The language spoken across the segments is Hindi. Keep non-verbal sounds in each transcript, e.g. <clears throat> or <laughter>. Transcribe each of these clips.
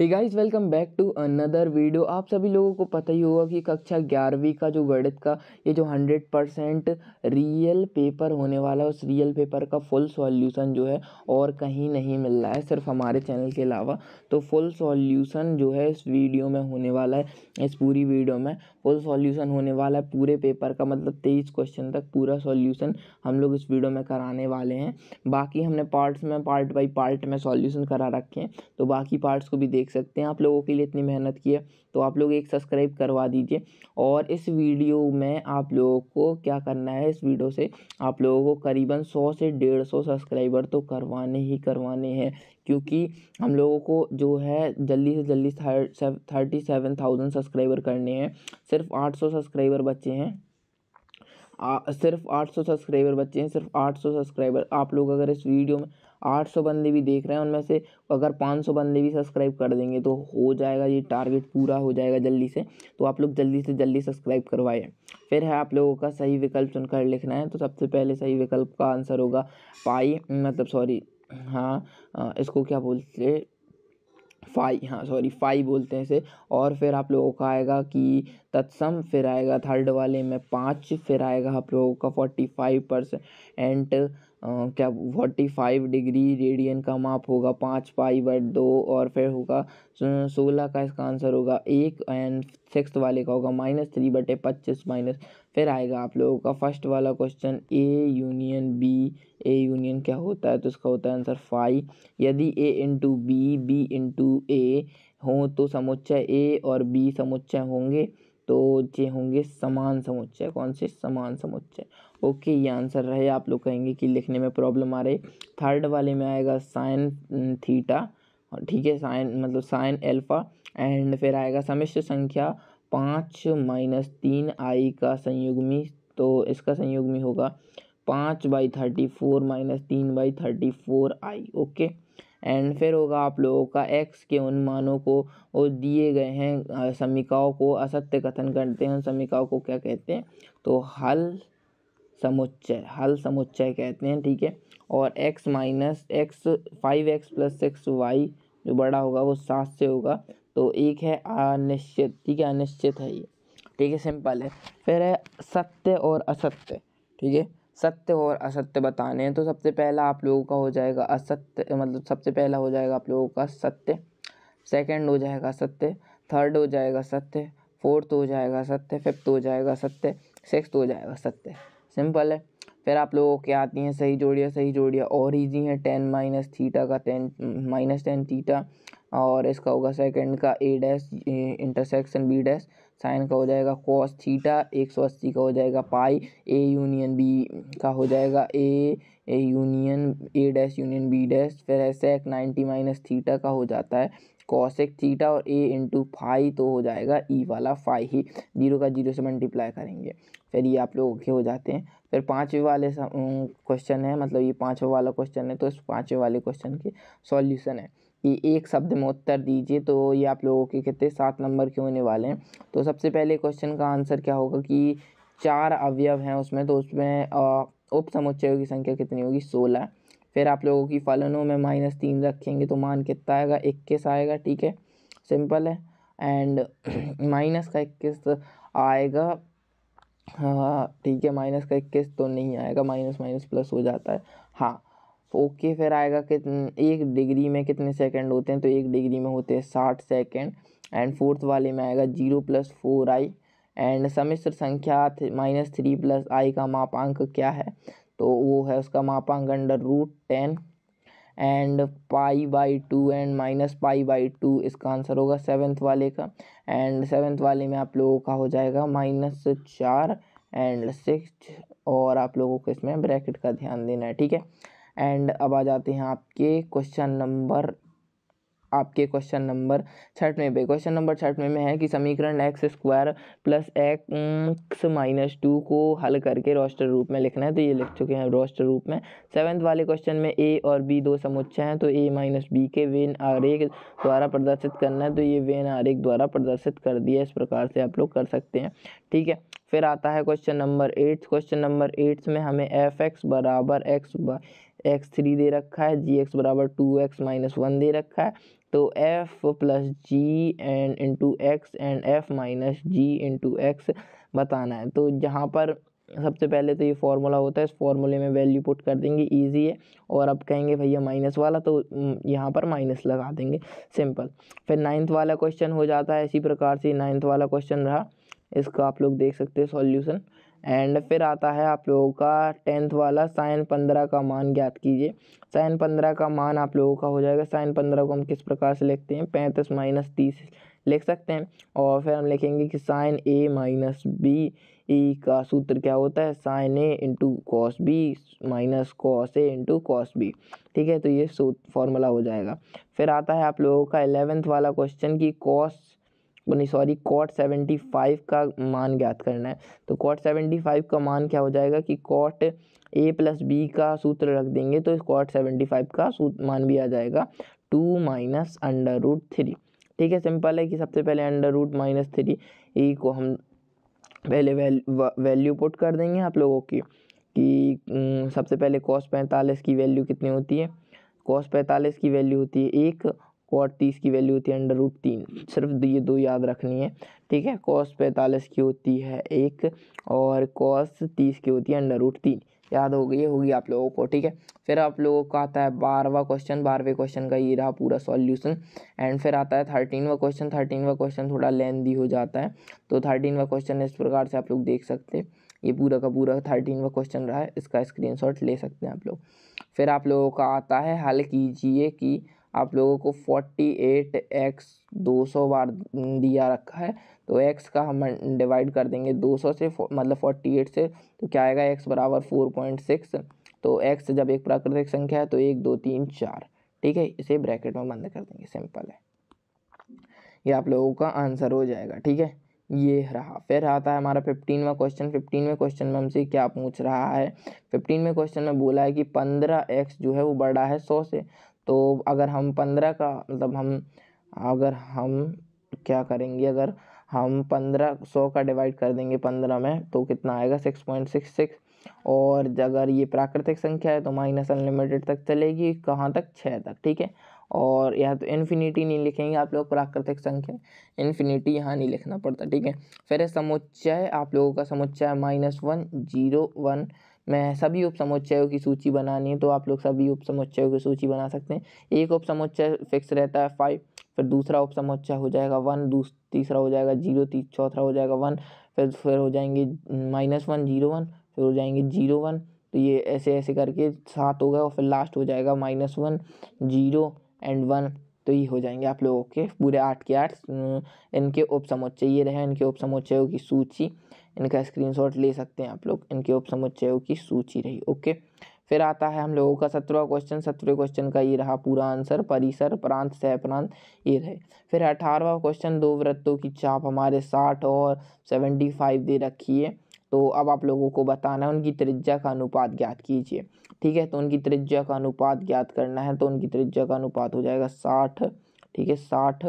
hey guys welcome back to another video आप सभी लोगों को पता ही होगा कि कक्षा ग्यारहवीं का जो गणित का ये जो हंड्रेड परसेंट रियल पेपर होने वाला है उस रियल पेपर का फुल सॉल्यूशन जो है और कहीं नहीं मिल रहा है सिर्फ हमारे चैनल के अलावा तो फुल सॉल्यूशन जो है इस वीडियो में होने वाला है इस पूरी वीडियो में फुल सॉल्यूशन होने वाला है पूरे पेपर का मतलब तेईस क्वेश्चन तक पूरा सॉल्यूशन हम लोग इस वीडियो में कराने वाले हैं बाकी हमने पार्ट्स में पार्ट बाई पार्ट में सॉल्यूशन करा रखे हैं तो बाकी पार्ट्स को भी देख देख सकते हैं आप लोगों के लिए इतनी मेहनत की है तो आप लोग एक सब्सक्राइब करवा दीजिए और इस वीडियो में आप लोगों को क्या करना है इस वीडियो से आप लोगों को करीबन सौ से डेढ़ सौ सब्सक्राइबर तो करवाने ही करवाने हैं क्योंकि हम लोगों को जो है जल्दी से जल्दी थर्टी सेवन थाउजेंड सब्सक्राइबर करने हैं सिर्फ आठ सौ सब्सक्राइबर बचे हैं आ, सिर्फ सौ सब्सक्राइबर बचे हैं सिर्फ आठ सौ सब्सक्राइबर आप लोग अगर इस वीडियो में आठ सौ बंदे भी देख रहे हैं उनमें से अगर पाँच सौ बंदे भी सब्सक्राइब कर देंगे तो हो जाएगा ये टारगेट पूरा हो जाएगा जल्दी से तो आप लोग जल्दी से जल्दी सब्सक्राइब करवाएं फिर है आप लोगों का सही विकल्प चुनकर लिखना है तो सबसे पहले सही विकल्प का आंसर होगा पाई मतलब सॉरी हाँ इसको क्या बोलते फाइ हाँ सॉरी फाइव बोलते हैं इसे और फिर आप लोगों का आएगा कि तत्सम फिर आएगा थर्ड वाले में पाँच फिर आएगा आप लोगों का फोर्टी फाइव परसेंट क्या फोर्टी फाइव डिग्री रेडियन का माप होगा पाँच पाई बट दो और फिर होगा सोलह का इसका आंसर होगा एक एंड सिक्स वाले का होगा माइनस थ्री बटे पच्चीस माइनस फिर आएगा आप लोगों का फर्स्ट वाला question A union B A union क्या होता है तो इसका होता है आंसर फाइव यदि A into B B into A हों तो समुच्चय ए और बी समुच्चय होंगे तो ये होंगे समान समुच्चय कौन से समान समुच्चय ओके ये आंसर रहे आप लोग कहेंगे कि लिखने में प्रॉब्लम आ रही थर्ड वाले में आएगा साइन थीटा ठीक है साइन मतलब साइन एल्फ़ा एंड फिर आएगा समिश्र संख्या पाँच माइनस तीन आई का संयुग्मी तो इसका संयुग्मी होगा पाँच बाई थर्टी फोर माइनस तीन by thirty four I okay and फिर होगा आप लोगों का एक्स के उन मानों को और दिए गए हैं समीकाओं को असत्य कथन करते हैं उन समीकाओं को क्या कहते हैं तो हल समुच्चय हल समुच्चय कहते हैं ठीक है और X minus X five X plus six Y जो बड़ा होगा वो सात से होगा तो एक है अनिश्चित ठीक है अनिश्चित है ये ठीक है सिंपल है फिर है सत्य और असत्य ठीक है सत्य और असत्य बताने हैं तो सबसे पहला आप लोगों का हो जाएगा असत्य मतलब सबसे पहला हो जाएगा आप लोगों का सत्य सेकंड हो जाएगा सत्य थर्ड हो जाएगा सत्य फोर्थ हो जाएगा सत्य फिफ्थ हो जाएगा सत्य सिक्स हो जाएगा सत्य सिंपल है फिर आप लोगों के आती हैं सही जोड़िया सही जोड़िया और ईजी हैं टेन माइनस थीटा का टेन माइनस टेन थीटा और इसका होगा सेकंड का A dash intersection B dash sine का हो जाएगा कॉस थीटा एक सौ अस्सी का हो जाएगा पाई ए यूनियन बी का हो जाएगा A A union A dash union B dash फिर ऐसे एक नाइन्टी माइनस थीटा का हो जाता है कॉसेक थीटा और ए इंटू फाई तो हो जाएगा ई e वाला फाई ही जीरो का जीरो से मल्टीप्लाई करेंगे फिर ये आप लोग ओके हो जाते हैं फिर पाँचवें वाले क्वेश्चन है मतलब ये पाँचवा वाला क्वेश्चन है तो इस पाँचवें वाले क्वेश्चन के सॉल्यूशन है कि एक शब्द में उत्तर दीजिए तो ये आप लोगों के कितने सात नंबर के होने वाले हैं तो सबसे पहले क्वेश्चन का आंसर क्या होगा कि चार अवयव हैं उसमें तो उसमें उप समुच्चयों की संख्या कितनी होगी सोलह फिर आप लोगों की फलनों में माइनस तीन रखेंगे तो मान कितना आएगा इक्कीस आएगा ठीक है सिंपल है एंड माइनस <clears throat> का इक्कीस आएगा हाँ ठीक है माइनस का इक्कीस तो नहीं आएगा माइनस माइनस प्लस हो जाता है हाँ ओके फिर आएगा कि एक डिग्री में कितने सेकंड होते हैं तो एक डिग्री में होते हैं साठ सेकंड एंड फोर्थ वाले में आएगा zero plus four I and समिश्र संख्या माइनस थ्री प्लस आई का मापांक क्या है तो वो है उसका मापांक under root ten and pi by two and minus pi by two इसका आंसर होगा सेवन्थ वाले का एंड सेवन्थ वाले में आप लोगों का हो जाएगा माइनस चार एंड सिक्स और आप लोगों को इसमें ब्रैकेट का ध्यान देना है ठीक है एंड अब आ जाते हैं आपके क्वेश्चन नंबर आपके क्वेश्चन नंबर छठवें पे क्वेश्चन नंबर छठवें में है कि समीकरण X square plus X minus two को हल करके रोस्टर रूप में लिखना है तो ये लिख चुके हैं रोस्टर रूप में सेवन्थ वाले क्वेश्चन में ए और बी दो समुच्चय हैं तो ए माइनस बी के वेन आरेख द्वारा प्रदर्शित करना है तो ये वेन आरेख द्वारा प्रदर्शित कर दिया इस प्रकार से आप लोग कर सकते हैं ठीक है फिर आता है question number eighth question number eighth में हमें एफ एक्स बराबर एक्स बाई एक्स थ्री दे रखा है जी एक्स बराबर टू एक्स माइनस वन दे रखा है तो F plus G and into X and F minus G into X बताना है तो जहाँ पर सबसे पहले तो ये फार्मूला होता है इस फॉर्मूले में वैल्यू पुट कर देंगे इजी है और अब कहेंगे भैया माइनस वाला तो यहाँ पर माइनस लगा देंगे सिंपल फिर नाइन्थ वाला क्वेश्चन हो जाता है इसी प्रकार से नाइन्थ वाला क्वेश्चन रहा इसका आप लोग देख सकते हैं सॉल्यूशन एंड फिर आता है आप लोगों का टेंथ वाला साइन पंद्रह का मान ज्ञात कीजिए साइन पंद्रह का मान आप लोगों का हो जाएगा साइन पंद्रह को हम किस प्रकार से लिखते हैं पैंतीस माइनस तीस लिख सकते हैं और फिर हम लिखेंगे कि साइन ए माइनस बी ई का सूत्र क्या होता है sine A into cos B minus cos A into cos B ठीक है तो ये सूत्र फॉर्मूला हो जाएगा फिर आता है आप लोगों का एलेवेंथ वाला क्वेश्चन कि कॉस नहीं सॉरी कॉट सेवेंटी फाइव का मान ज्ञात करना है तो कॉट सेवेंटी फाइव का मान क्या हो जाएगा कि कॉट ए प्लस बी का सूत्र रख देंगे तो कॉट सेवेंटी फाइव का मान भी आ जाएगा two minus under root three ठीक है सिंपल है कि सबसे पहले under root minus three e को हम पहले वैल्यू पुट कर देंगे आप लोगों की कि सबसे पहले कॉस पैंतालीस की वैल्यू कितनी होती है कॉस पैंतालीस की वैल्यू होती है एक और तीस की वैल्यू होती है अंडर रूट तीन सिर्फ ये दो याद रखनी है ठीक है कॉस पैंतालीस की होती है एक और कॉस तीस की होती है अंडर रूट तीन याद हो गई होगी आप लोगों को ठीक है फिर आप लोगों का आता है बारहवा क्वेश्चन बारहवें क्वेश्चन का ये रहा पूरा सॉल्यूशन एंड फिर आता है थर्टीनवा क्वेश्चन थर्टीनवा क्वेश्चन थोड़ा लेंदी हो जाता है तो थर्टीनवा क्वेश्चन इस प्रकार से आप लोग देख सकते हैं ये पूरा का पूरा थर्टीनवा क्वेश्चन रहा है इसका स्क्रीन ले सकते हैं आप लोग फिर आप लोगों का आता है हल कीजिए कि की आप लोगों को फोर्टी एट एक्स दो सौ बार दिया रखा है तो एक्स का हम डिवाइड कर देंगे दो सौ से मतलब फोर्टी एट से तो क्या आएगा एक्स बराबर फोर पॉइंट सिक्स तो एक्स जब एक प्राकृतिक संख्या है तो एक दो तीन चार ठीक है इसे ब्रैकेट में बंद कर देंगे सिंपल है ये आप लोगों का आंसर हो जाएगा ठीक है ये रहा फिर आता है हमारा फिफ्टीनवा क्वेश्चन फिफ्टीनवें क्वेश्चन में हमसे क्या पूछ रहा है फिफ्टीनवें क्वेश्चन में बोला है कि पंद्रह एक्स जो है वो बड़ा है सौ से तो अगर हम पंद्रह का मतलब हम अगर हम क्या करेंगे अगर हम पंद्रह सौ का डिवाइड कर देंगे पंद्रह में तो कितना आएगा सिक्स पॉइंट सिक्स सिक्स और अगर ये प्राकृतिक संख्या है तो माइनस अनलिमिटेड तक चलेगी कहाँ तक छः तक ठीक है और यहाँ तो इन्फिनिटी नहीं लिखेंगे आप लोग प्राकृतिक संख्या इन्फिनिटी यहाँ नहीं लिखना पड़ता ठीक है फिर समुच्चय आप लोगों का समुच्चय माइनस वन जीरो वन में सभी उप समुच्चयों की सूची बनानी है तो आप लोग सभी उप समुच्चयों की सूची बना सकते हैं एक उप समुच्चय फिक्स रहता है फाइव फिर दूसरा उप समुच्चय हो जाएगा वन तीसरा हो जाएगा जीरो चौथा हो जाएगा वन फिर फिर हो जाएंगे माइनस वन जीरो वन फिर हो जाएंगे जीरो वन तो ये ऐसे ऐसे करके सात हो गए और फिर लास्ट हो जाएगा minus one zero and one तो ये हो जाएंगे आप लोगों के पूरे आठ के आठ इनके उप समुच्चय ये रहे इनके उप समुच्चयों की सूची इनका स्क्रीनशॉट ले सकते हैं आप लोग इनके उप समुच्चयों की सूची रही ओके फिर आता है हम लोगों का सत्रवा क्वेश्चन सत्रहवें क्वेश्चन का ये रहा पूरा आंसर परिसर प्रांत सह प्रांत ये रहे फिर अठारहवा क्वेश्चन दो व्रतों की चाप हमारे साठ और सेवेंटी फाइव दे रखी है तो अब आप लोगों को बताना है उनकी त्रिज्या का अनुपात ज्ञात कीजिए ठीक है तो उनकी त्रिज्या का अनुपात ज्ञात करना है तो उनकी त्रिज्या का अनुपात हो जाएगा साठ ठीक है साठ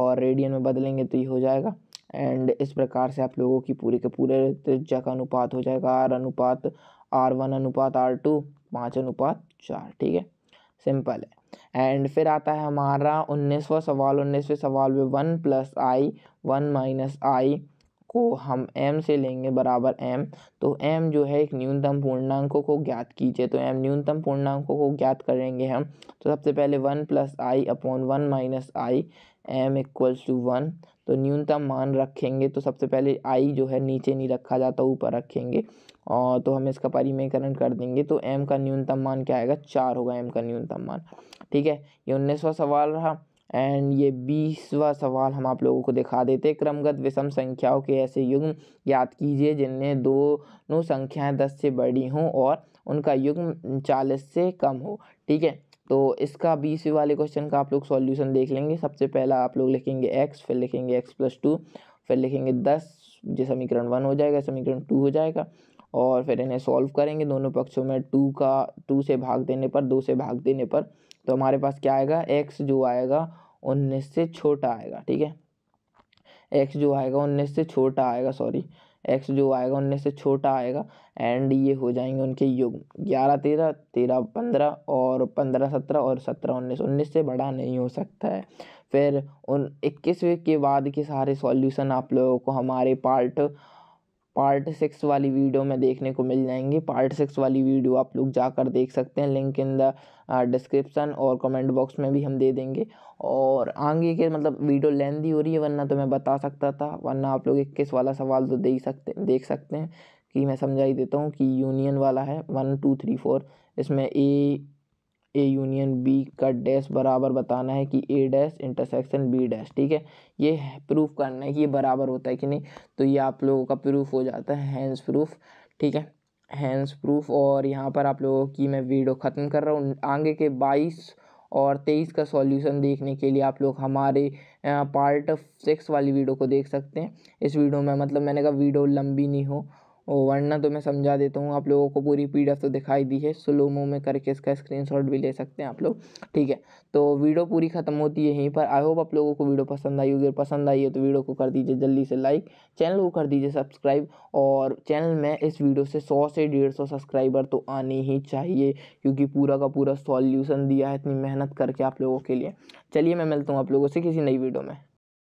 और रेडियन में बदलेंगे तो ये हो जाएगा एंड इस प्रकार से आप लोगों की पूरी के पूरे त्रिज्या का अनुपात हो जाएगा आर अनुपात आर वन अनुपात आर टू पाँच अनुपात चार ठीक है सिंपल है एंड फिर आता है हमारा उन्नीसवा सवाल उन्नीसवें सवाल में one plus i one minus i को हम एम से लेंगे बराबर एम तो एम जो है एक न्यूनतम पूर्णांकों को ज्ञात कीजिए तो एम न्यूनतम पूर्णांकों को ज्ञात करेंगे हम तो सबसे पहले one plus i upon one minus i m equals to one तो न्यूनतम मान रखेंगे तो सबसे पहले आई जो है नीचे नहीं रखा जाता ऊपर रखेंगे और तो हम इसका परिमयकरण कर देंगे तो एम का न्यूनतम मान क्या आएगा चार होगा एम का न्यूनतम मान ठीक है ये उन्नीसवा सवाल रहा एंड ये बीसवा सवाल हम आप लोगों को दिखा देते क्रमगत विषम संख्याओं के ऐसे युग्म याद कीजिए जिनमें दोनों संख्याएं दस से बड़ी हों और उनका युग्म चालीस से कम हो ठीक है तो इसका बीसवीं वाले क्वेश्चन का आप लोग सॉल्यूशन देख लेंगे सबसे पहला आप लोग लिखेंगे एक्स फिर लिखेंगे एक्स प्लस टू फिर लिखेंगे दस जो समीकरण वन हो जाएगा समीकरण टू हो जाएगा और फिर इन्हें सॉल्व करेंगे दोनों पक्षों में टू का टू से भाग देने पर दो से भाग देने पर तो हमारे पास क्या आएगा एक्स जो आएगा उन्नीस से छोटा आएगा ठीक है एक्स जो आएगा उन्नीस से छोटा आएगा सॉरी एक्स जो आएगा उनमें से छोटा आएगा एंड ये हो जाएंगे उनके युग ग्यारह तेरह तेरह पंद्रह और पंद्रह सत्रह और सत्रह उन्नीस उन्नीस से बड़ा नहीं हो सकता है फिर उन इक्कीसवें के बाद के सारे सॉल्यूशन आप लोगों को हमारे पार्ट पार्ट सिक्स वाली वीडियो में देखने को मिल जाएंगी पार्ट सिक्स वाली वीडियो आप लोग जाकर देख सकते हैं लिंक इन द डिस्क्रिप्शन और कमेंट बॉक्स में भी हम दे देंगे और आगे के मतलब वीडियो लेंदी हो रही है वरना तो मैं बता सकता था वरना आप लोग इक्कीस वाला सवाल तो दे सकते देख सकते हैं कि मैं समझाई देता हूँ कि यूनियन वाला है वन टू थ्री फोर इसमें ए ए यूनियन बी का डैश बराबर बताना है कि A dash intersection B dash ठीक है ये प्रूफ करना है कि ये बराबर होता है कि नहीं तो ये आप लोगों का प्रूफ हो जाता है हैंस प्रूफ ठीक है हैंस प्रूफ और यहाँ पर आप लोगों की मैं वीडियो ख़त्म कर रहा हूँ आगे के बाईस और तेईस का सॉल्यूशन देखने के लिए आप लोग हमारे पार्ट सिक्स वाली वीडियो को देख सकते हैं इस वीडियो में मतलब मैंने कहा वीडियो लंबी नहीं हो और वरना तो मैं समझा देता हूँ आप लोगों को पूरी पी तो दिखाई दी है स्लोमो में करके इसका स्क्रीनशॉट भी ले सकते हैं आप लोग ठीक है तो वीडियो पूरी ख़त्म होती है यहीं पर आई होप आप लोगों को वीडियो पसंद आई होगी पसंद आई है तो वीडियो को कर दीजिए जल्दी से लाइक चैनल को कर दीजिए सब्सक्राइब और चैनल में इस वीडियो से सौ से डेढ़ सौ सब्सक्राइबर तो आने ही चाहिए क्योंकि पूरा का पूरा सॉल्यूशन दिया है इतनी मेहनत करके आप लोगों के लिए चलिए मैं मिलता हूँ आप लोगों से किसी नई वीडियो में